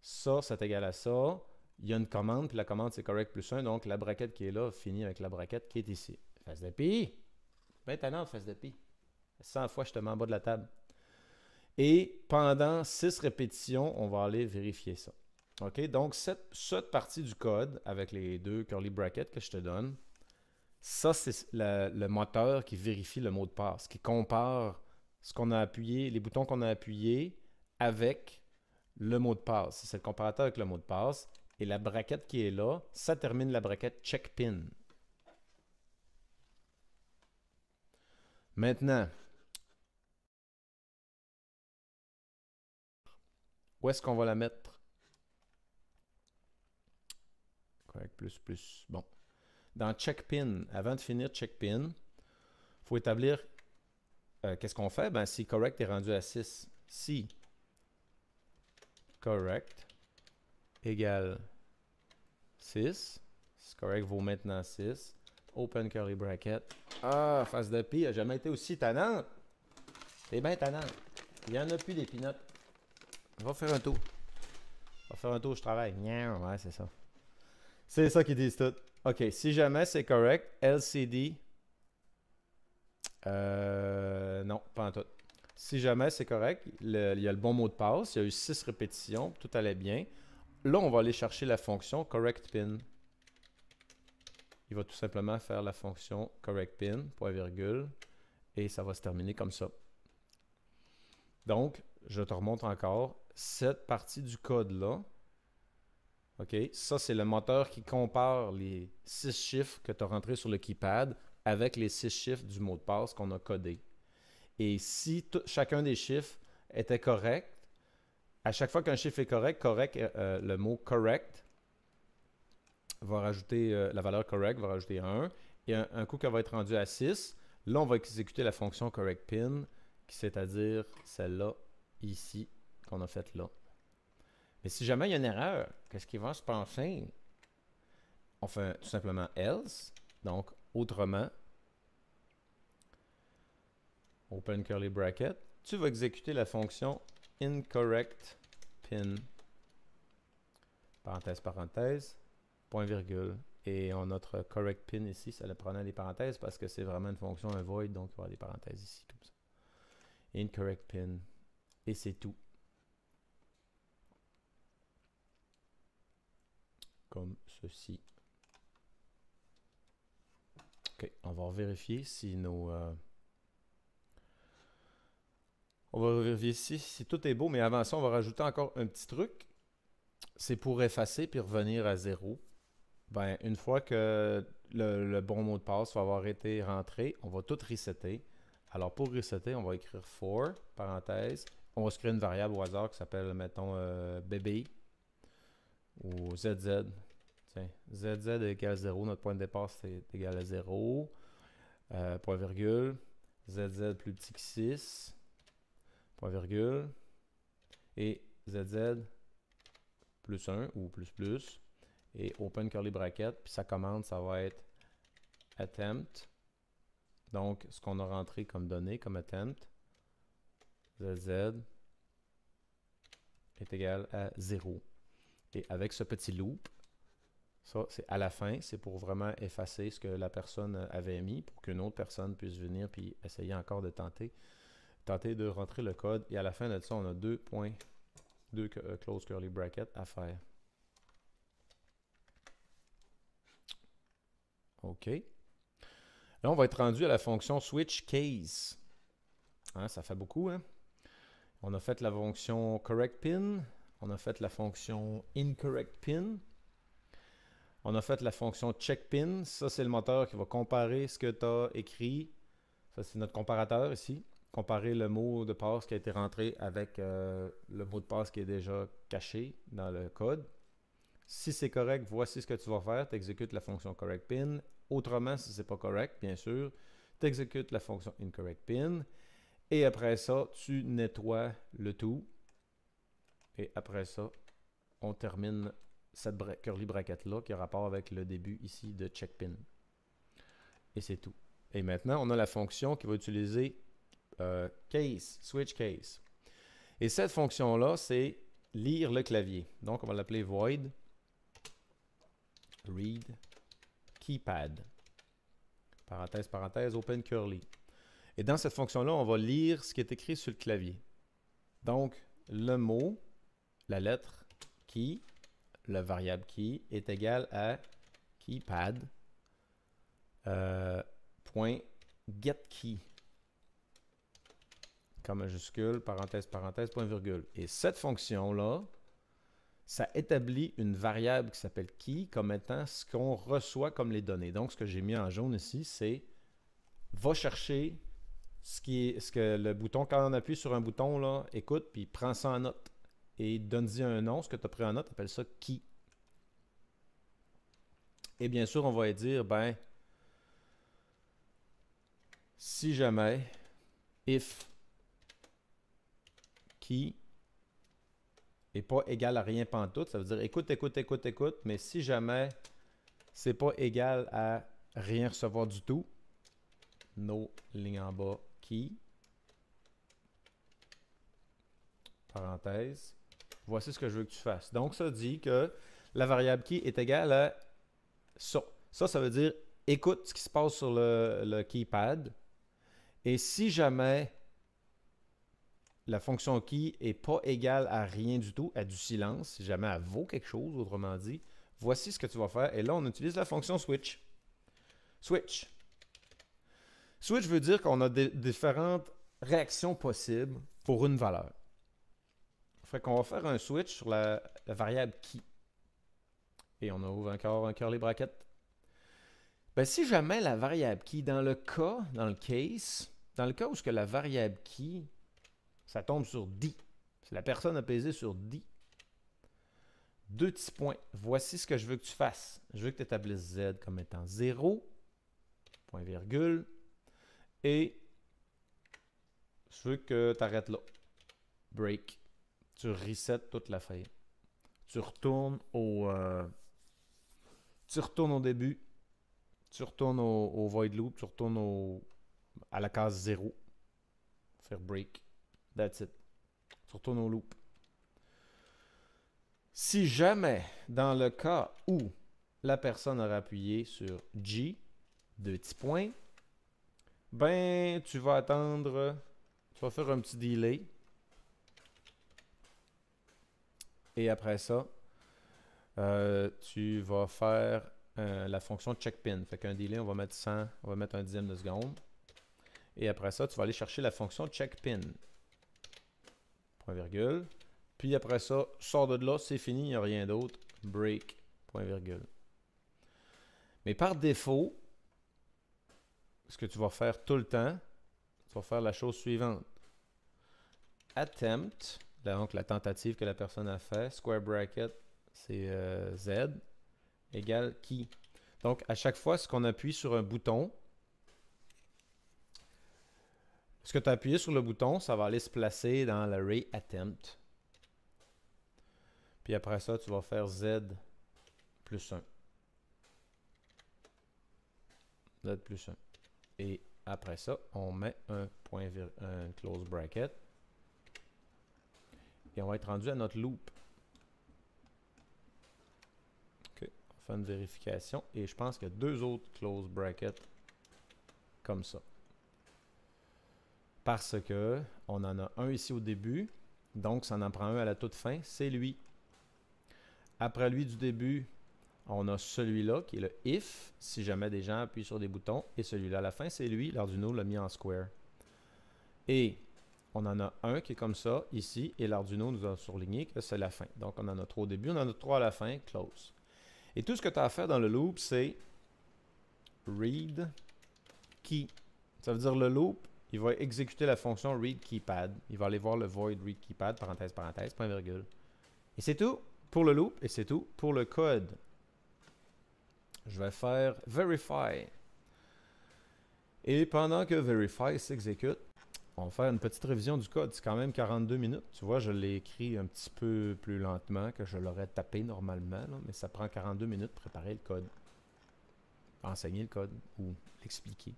ça, c'est égal à ça, il y a une commande, puis la commande, c'est correct plus 1, donc la braquette qui est là finit avec la braquette qui est ici. Face de pi! Maintenant, face de pi. 100 fois, je te mets en bas de la table. Et pendant 6 répétitions, on va aller vérifier ça. OK? Donc, cette, cette partie du code, avec les deux curly brackets que je te donne, ça, c'est le, moteur qui vérifie le mot de passe, qui compare ce qu'on a appuyé, les boutons qu'on a appuyés avec le mot de passe. C'est le comparateur avec le mot de passe. Et la braquette qui est là, ça termine la braquette check pin. Maintenant, où est-ce qu'on va la mettre? Correct, plus, plus. Bon dans check-pin, avant de finir check-pin, il faut établir euh, qu'est-ce qu'on fait. Ben, si correct est rendu à 6, si correct égale 6, si correct vaut maintenant 6, open curly bracket. Ah, face de pie a jamais été aussi tannante. C'est bien tannante. Il n'y en a plus des pinottes. On va faire un tour. On va faire un tour, je travaille. ouais, c'est ça. C'est ça qu'ils disent tout. OK, si jamais c'est correct, LCD. Euh, non, pas en tout. Si jamais c'est correct, il y a le bon mot de passe, il y a eu six répétitions, tout allait bien. Là, on va aller chercher la fonction correct pin. Il va tout simplement faire la fonction correct pin, point virgule, et ça va se terminer comme ça. Donc, je te remonte encore cette partie du code-là. OK? Ça, c'est le moteur qui compare les six chiffres que tu as rentrés sur le keypad avec les six chiffres du mot de passe qu'on a codé. Et si chacun des chiffres était correct, à chaque fois qu'un chiffre est correct, correct euh, euh, le mot correct va rajouter euh, la valeur correct va rajouter 1 et un, coup qui va être rendu à 6, là on va exécuter la fonction correct pin, c'est-à-dire celle-là ici qu'on a faite là. Mais si jamais il y a une erreur, qu'est-ce qui va se passer? On fait tout simplement else, donc autrement, open curly bracket, tu vas exécuter la fonction incorrect pin, parenthèse, parenthèse, point virgule. Et on a notre correct pin ici, ça le prenait les parenthèses parce que c'est vraiment une fonction, un void, donc il va y avoir des parenthèses ici, comme ça. Incorrect pin. Et c'est tout. comme ceci. OK, on va vérifier si nos... Euh, on va vérifier si tout est beau, mais avant ça, on va rajouter encore un petit truc. C'est pour effacer puis revenir à zéro. Ben, une fois que le, bon mot de passe va avoir été rentré, on va tout resetter. Alors, pour resetter, on va écrire for, parenthèse. On va se créer une variable au hasard qui s'appelle, mettons, euh, bébé ou ZZ, est ZZ à 0, notre point de départ c'est égal à 0. Euh, point virgule. ZZ plus petit que 6. Point virgule. Et ZZ plus 1 ou plus plus. Et open curly bracket. Puis sa commande, ça va être attempt. Donc, ce qu'on a rentré comme donnée, comme attempt, ZZ est égal à 0. Et avec ce petit loop, ça, c'est à la fin, c'est pour vraiment effacer ce que la personne avait mis pour qu'une autre personne puisse venir puis essayer encore de tenter, tenter de rentrer le code. Et à la fin de ça, on a deux points, deux euh, close curly brackets » à faire. OK. Là, on va être rendu à la fonction switch case. Hein, ça fait beaucoup, hein? On a fait la fonction correct pin, on a fait la fonction incorrect pin. On a fait la fonction check pin. Ça, c'est le moteur qui va comparer ce que tu as écrit. Ça, c'est notre comparateur ici. Comparer le mot de passe qui a été rentré avec euh, le mot de passe qui est déjà caché dans le code. Si c'est correct, voici ce que tu vas faire. Tu exécutes la fonction correct pin. Autrement, si n'est pas correct, bien sûr, tu exécutes la fonction incorrect pin. Et après ça, tu nettoies le tout. Et après ça, on termine cette curly bracket-là qui a rapport avec le début ici de Check Pin. Et c'est tout. Et maintenant, on a la fonction qui va utiliser euh, case, switch case. Et cette fonction-là, c'est lire le clavier. Donc, on va l'appeler void read keypad. Parenthèse, parenthèse, open curly. Et dans cette fonction-là, on va lire ce qui est écrit sur le clavier. Donc, le mot, la lettre key, la variable key est égale à keypad euh, point comme majuscule, parenthèse, parenthèse, point virgule. Et cette fonction-là, ça établit une variable qui s'appelle key comme étant ce qu'on reçoit comme les données. Donc, ce que j'ai mis en jaune ici, c'est va chercher ce, qui est, ce que le bouton, quand on appuie sur un bouton, là, écoute, puis prends ça en note et donne-y un nom, ce que tu as pris en note, appelle ça qui. Et bien sûr, on va dire, ben, si jamais, if qui n'est pas égal à rien tout », ça veut dire écoute, écoute, écoute, écoute, mais si jamais c'est pas égal à rien recevoir du tout, no ligne en bas qui parenthèse Voici ce que je veux que tu fasses. Donc, ça dit que la variable key est égale à ça. Ça, ça veut dire écoute ce qui se passe sur le, le keypad. Et si jamais la fonction key n'est pas égale à rien du tout, à du silence, si jamais elle vaut quelque chose, autrement dit, voici ce que tu vas faire. Et là, on utilise la fonction switch. Switch. Switch veut dire qu'on a différentes réactions possibles pour une valeur. Fait qu'on va faire un switch sur la, variable key Et on ouvre encore un curly bracket. Ben, si jamais la variable key dans le cas, dans le case, dans le cas où ce que la variable key ça tombe sur 10. Si la personne a pesé sur 10. deux petits points. Voici ce que je veux que tu fasses. Je veux que tu établisses Z comme étant 0, point virgule, et je veux que tu arrêtes là. Break tu resets toute la feuille. Tu retournes au. Euh, tu retournes au début. Tu retournes au, void loop. Tu retournes au, à la case 0. Faire break. That's it. Tu retournes au loop. Si jamais, dans le cas où la personne aurait appuyé sur G, deux petits points, ben tu vas attendre, tu vas faire un petit delay Et après ça, euh, tu vas faire euh, la fonction check pin. Fait qu'un délai, on va mettre 100, on va mettre un dixième de seconde. Et après ça, tu vas aller chercher la fonction check pin. Point virgule. Puis après ça, sort de là, c'est fini, il n'y a rien d'autre. Break. Point virgule. Mais par défaut, ce que tu vas faire tout le temps, tu vas faire la chose suivante. Attempt donc, la tentative que la personne a fait, square bracket, c'est euh, Z égale qui. Donc, à chaque fois, ce qu'on appuie sur un bouton, ce que tu as appuyé sur le bouton, ça va aller se placer dans l'array attempt. Puis après ça, tu vas faire Z plus 1. Z plus 1. Et après ça, on met un point un close bracket. Et on va être rendu à notre loop. OK. On fait une vérification. Et je pense qu'il y a deux autres close brackets comme ça. Parce que on en a un ici au début. Donc, ça en prend un à la toute fin. C'est lui. Après lui du début, on a celui-là qui est le if, si jamais des gens appuient sur des boutons. Et celui-là à la fin, c'est lui. L'Arduino l'a mis en square. Et on en a un qui est comme ça, ici, et l'Arduino nous a surligné que c'est la fin. Donc, on en a trois au début, on en a trois à la fin, close. Et tout ce que tu as à faire dans le loop, c'est read key. Ça veut dire le loop, il va exécuter la fonction read keypad. Il va aller voir le void read keypad, parenthèse, parenthèse, point virgule. Et c'est tout pour le loop, et c'est tout pour le code. Je vais faire verify. Et pendant que verify s'exécute, on va faire une petite révision du code. C'est quand même 42 minutes. Tu vois, je l'ai écrit un petit peu plus lentement que je l'aurais tapé normalement, mais ça prend 42 minutes de préparer le code, enseigner le code ou l'expliquer.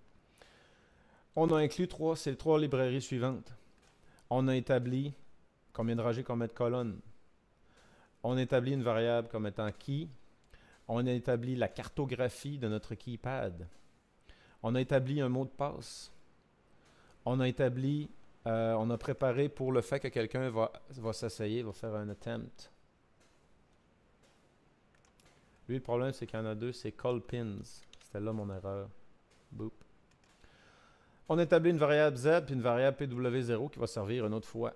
On a inclus trois, c'est les trois librairies suivantes. On a établi combien de rangées, combien de colonnes. On établit une variable comme étant key. On a établi la cartographie de notre keypad. On a établi un mot de passe on a établi, euh, on a préparé pour le fait que quelqu'un va, va s'asseyer, va faire un attempt. Lui, le problème, c'est qu'il y en a deux, c'est call pins. C'était là mon erreur. Boop. On établi une variable z puis une variable pw0 qui va servir une autre fois.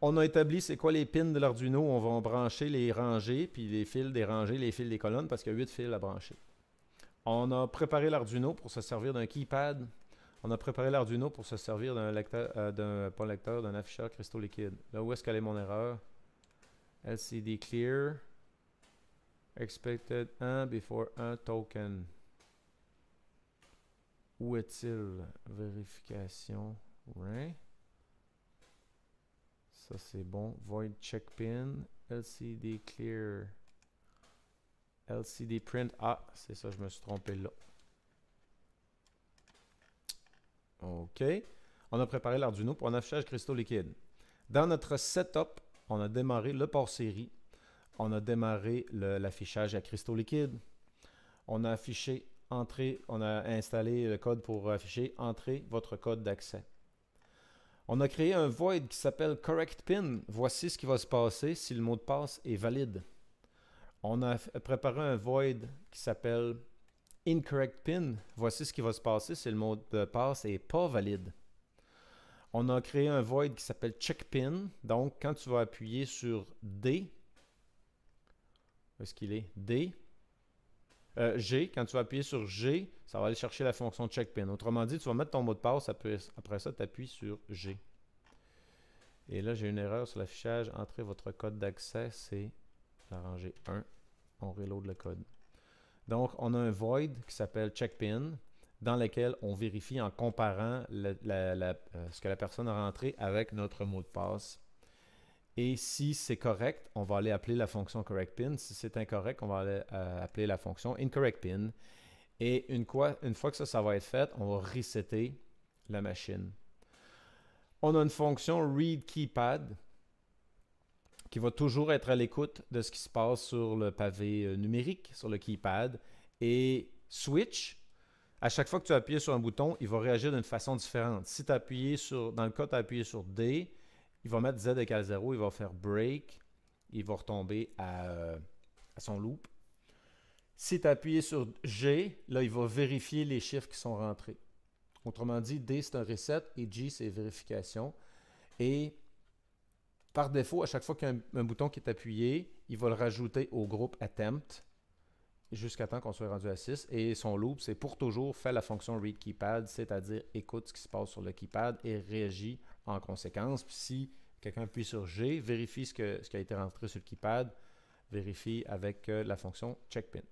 On a établi c'est quoi les pins de l'Arduino. On va brancher les rangées, puis les fils des rangées, les fils des colonnes, parce qu'il y a 8 fils à brancher. On a préparé l'Arduino pour se servir d'un keypad on a préparé l'Arduino pour se servir d'un lecteur, euh, d'un lecteur, d'un afficheur cristaux liquide. Là, où est-ce qu'elle est mon erreur? LCD clear. Expected 1 before 1 token. Où est-il? Vérification. Right. Ça, c'est bon. Void check pin. LCD clear. LCD print. Ah, c'est ça, je me suis trompé là. OK. On a préparé l'Arduino pour un affichage cristaux liquide. Dans notre setup, on a démarré le port série. On a démarré l'affichage à cristaux liquides. On a affiché entrée, on a installé le code pour afficher entrée, votre code d'accès. On a créé un void qui s'appelle correct pin. Voici ce qui va se passer si le mot de passe est valide. On a préparé un void qui s'appelle incorrect pin, voici ce qui va se passer si le mot de passe n'est pas valide. On a créé un void qui s'appelle check pin. Donc, quand tu vas appuyer sur D, où est-ce qu'il est D, euh, G, quand tu vas appuyer sur G, ça va aller chercher la fonction check pin. Autrement dit, tu vas mettre ton mot de passe, après ça, tu appuies sur G. Et là, j'ai une erreur sur l'affichage. Entrez votre code d'accès, c'est la rangée 1. On reload le code. Donc, on a un void qui s'appelle checkpin dans lequel on vérifie en comparant euh, ce que la personne a rentré avec notre mot de passe. Et si c'est correct, on va aller appeler la fonction correctPin. Si c'est incorrect, on va aller euh, appeler la fonction incorrectPin. Et une, une fois que ça, ça va être fait, on va resetter la machine. On a une fonction readKeyPad qui va toujours être à l'écoute de ce qui se passe sur le pavé euh, numérique, sur le keypad. Et Switch, à chaque fois que tu appuies sur un bouton, il va réagir d'une façon différente. Si tu appuyé sur, dans le cas, tu as sur D, il va mettre Z égal 0, il va faire break, il va retomber à, euh, son loop. Si tu appuyé sur G, là, il va vérifier les chiffres qui sont rentrés. Autrement dit, D, c'est un reset et G, c'est vérification. Et par défaut, à chaque fois qu'un un, bouton qui est appuyé, il va le rajouter au groupe attempt jusqu'à temps qu'on soit rendu à 6. Et son loop, c'est pour toujours faire la fonction read keypad, c'est-à-dire écoute ce qui se passe sur le keypad et réagit en conséquence. Puis si quelqu'un appuie sur G, vérifie ce, qui a été rentré sur le keypad, vérifie avec euh, la fonction check pin.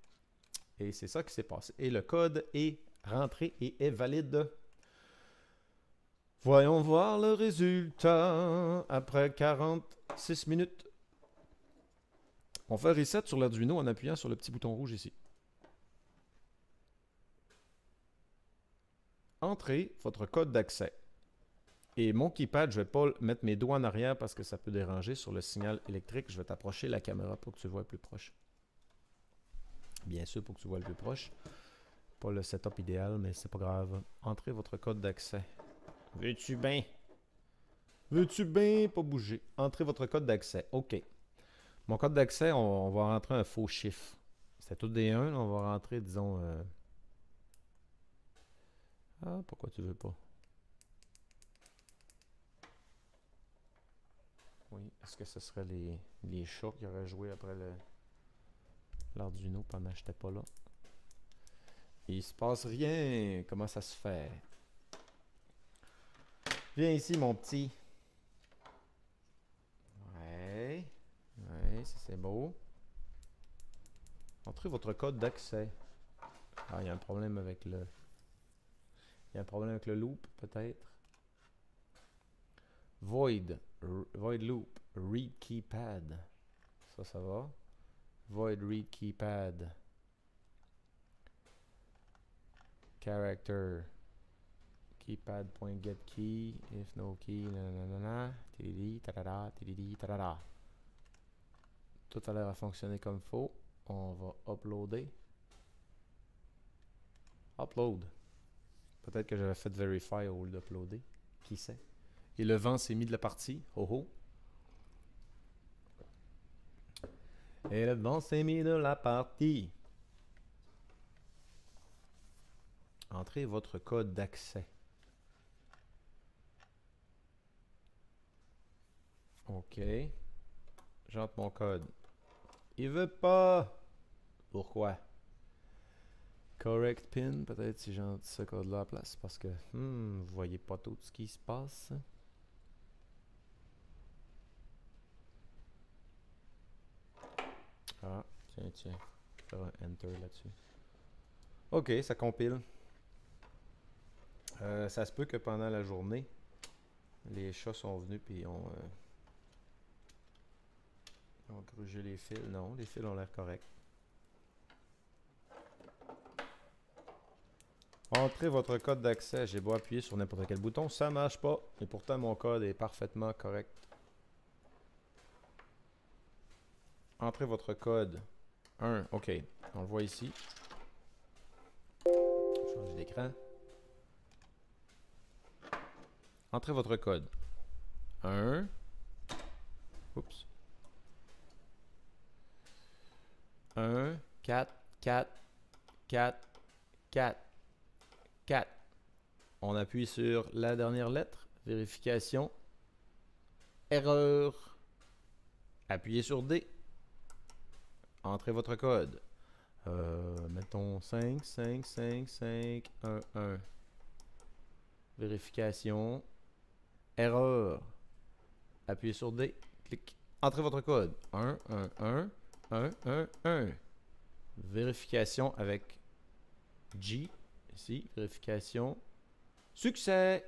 Et c'est ça qui s'est passé. Et le code est rentré et est valide. Voyons voir le résultat après 46 minutes. On fait reset sur l'Arduino en appuyant sur le petit bouton rouge ici. Entrez votre code d'accès. Et mon keypad, je ne vais pas mettre mes doigts en arrière parce que ça peut déranger sur le signal électrique. Je vais t'approcher la caméra pour que tu vois plus proche. Bien sûr, pour que tu vois le plus proche. Pas le setup idéal, mais c'est pas grave. Entrez votre code d'accès. Veux-tu bien? Veux-tu bien pas bouger? Entrez votre code d'accès. OK. Mon code d'accès, on, va rentrer un faux chiffre. C'était tout des 1, on va rentrer, disons... Euh, ah, pourquoi tu veux pas? Oui, est-ce que ce serait les, les chats qui auraient joué après le l'Arduino pendant que pas là? Il se passe rien! Comment ça se fait? Viens ici, mon petit. Ouais. Ouais, c'est beau. Entrez votre code d'accès. Ah, il y a un problème avec le... Il y a un problème avec le loop, peut-être. Void. void loop. Read keypad. Ça, ça va. Void read keypad. Character. Keypad.getKey, if no key, nanana, tididi, tadada, tididi, tadada. Tout à l'heure a fonctionné comme faux. faut. On va uploader. Upload. Peut-être que j'avais fait verify au lieu d'uploader. Qui sait? Et le vent s'est mis de la partie. Oh oh. Et le vent s'est mis de la partie. Entrez votre code d'accès. Ok. J'entre mon code. Il veut pas! Pourquoi? Correct pin, peut-être si j'entre ce code-là à place parce que, hmm, vous voyez pas tout ce qui se passe. Ah, tiens, tiens. faire un enter là-dessus. Ok, ça compile. Euh, ça se peut que pendant la journée, les chats sont venus puis ont. Euh, donc, va les fils. Non, les fils ont l'air corrects. Entrez votre code d'accès. J'ai beau appuyer sur n'importe quel bouton, ça ne marche pas. Et pourtant, mon code est parfaitement correct. Entrez votre code. 1. OK. On le voit ici. Changer d'écran. Entrez votre code. 1. Oups. 1, 4, 4, 4, 4, 4. On appuie sur la dernière lettre. Vérification. Erreur. Appuyez sur D. Entrez votre code. Euh, mettons 5, 5, 5, 5, 1, 1. Vérification. Erreur. Appuyez sur D. Clic. Entrez votre code. 1, 1, 1. 1, 1, 1. Vérification avec G. Ici, vérification. Succès!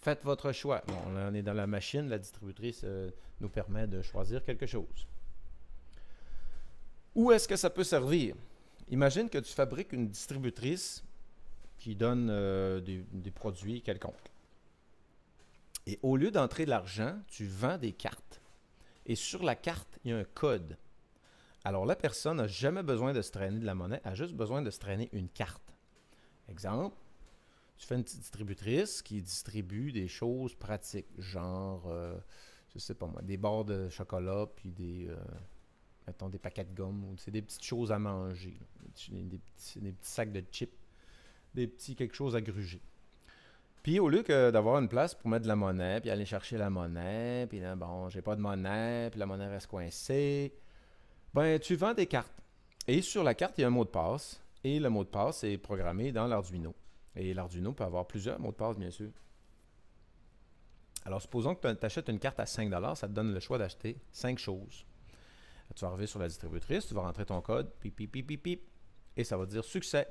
Faites votre choix. Bon, on est dans la machine. La distributrice euh, nous permet de choisir quelque chose. Où est-ce que ça peut servir? Imagine que tu fabriques une distributrice qui donne euh, des, des produits quelconques. Et au lieu d'entrer de l'argent, tu vends des cartes. Et sur la carte, il y a un code. Alors la personne n'a jamais besoin de se traîner de la monnaie, elle a juste besoin de se traîner une carte. Exemple, tu fais une petite distributrice qui distribue des choses pratiques, genre, je euh, je sais pas moi, des barres de chocolat, puis des, euh, des paquets de gomme, ou des petites choses à manger, des petits sacs de chips, des petits quelque chose à gruger. Puis au lieu que d'avoir une place pour mettre de la monnaie, puis aller chercher la monnaie, puis là, bon, j'ai pas de monnaie, puis la monnaie reste coincée, ben tu vends des cartes. Et sur la carte, il y a un mot de passe, et le mot de passe est programmé dans l'Arduino. Et l'Arduino peut avoir plusieurs mots de passe, bien sûr. Alors, supposons que tu achètes une carte à 5 ça te donne le choix d'acheter 5 choses. Tu vas arriver sur la distributrice, tu vas rentrer ton code, pipi pipi pipi, et ça va dire succès.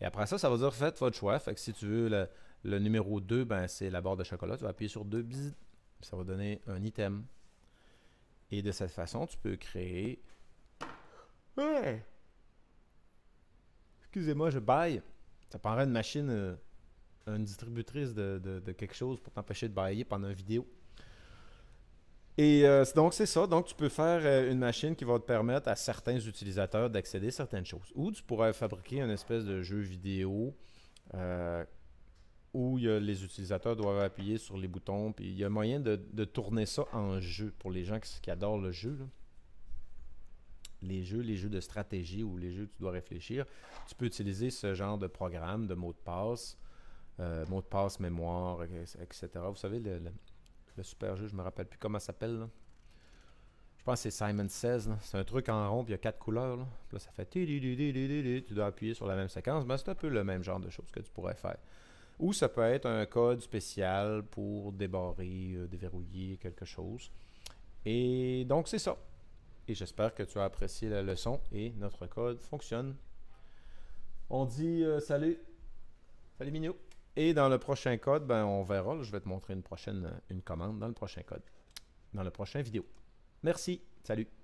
Et après ça, ça va dire faites votre choix. Fait que si tu veux le, le numéro 2, ben, c'est la barre de chocolat. Tu vas appuyer sur 2, ça va donner un item. Et de cette façon, tu peux créer... Hein? Excusez-moi, je baille. Ça prendrait une machine, euh, une distributrice de, quelque chose pour t'empêcher de bailler pendant une vidéo. Et euh, donc, c'est ça. Donc, tu peux faire euh, une machine qui va te permettre à certains utilisateurs d'accéder à certaines choses. Ou tu pourrais fabriquer une espèce de jeu vidéo où les utilisateurs doivent appuyer sur les boutons. Puis il y a moyen de, tourner ça en jeu pour les gens qui, adorent le jeu. Les jeux, les jeux de stratégie ou les jeux où tu dois réfléchir, tu peux utiliser ce genre de programme, de mots de passe, euh, mots de passe, mémoire, etc. Vous savez, le, super jeu, je me rappelle plus comment ça s'appelle. Je pense que c'est Simon 16. C'est un truc en rond, puis il y a quatre couleurs. Là, ça fait... Tu dois appuyer sur la même séquence. mais ben, c'est un peu le même genre de choses que tu pourrais faire. Ou ça peut être un code spécial pour débarrer, euh, déverrouiller quelque chose. Et donc, c'est ça. Et j'espère que tu as apprécié la leçon et notre code fonctionne. On dit euh, salut. Salut Minou. Et dans le prochain code, ben, on verra. je vais te montrer une prochaine euh, une commande dans le prochain code. Dans la prochaine vidéo. Merci. Salut.